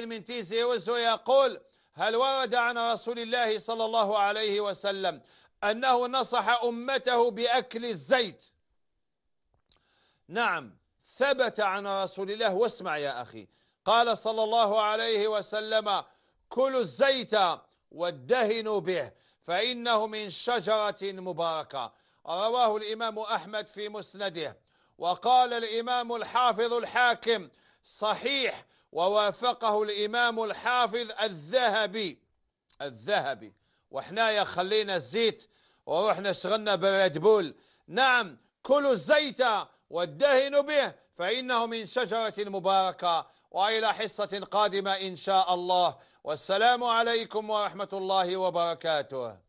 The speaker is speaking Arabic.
من تيزي وزو يقول هل ورد عن رسول الله صلى الله عليه وسلم أنه نصح أمته بأكل الزيت نعم ثبت عن رسول الله واسمع يا أخي قال صلى الله عليه وسلم كلوا الزيت وادهنوا به فإنه من شجرة مباركة رواه الإمام أحمد في مسنده وقال الإمام الحافظ الحاكم صحيح ووافقه الإمام الحافظ الذهبي الذهبي وحنايا خلينا الزيت وروحنا اشتغلنا بول نعم كلوا الزيت وادهنوا به فإنه من شجرة مباركة وإلى حصة قادمة إن شاء الله والسلام عليكم ورحمة الله وبركاته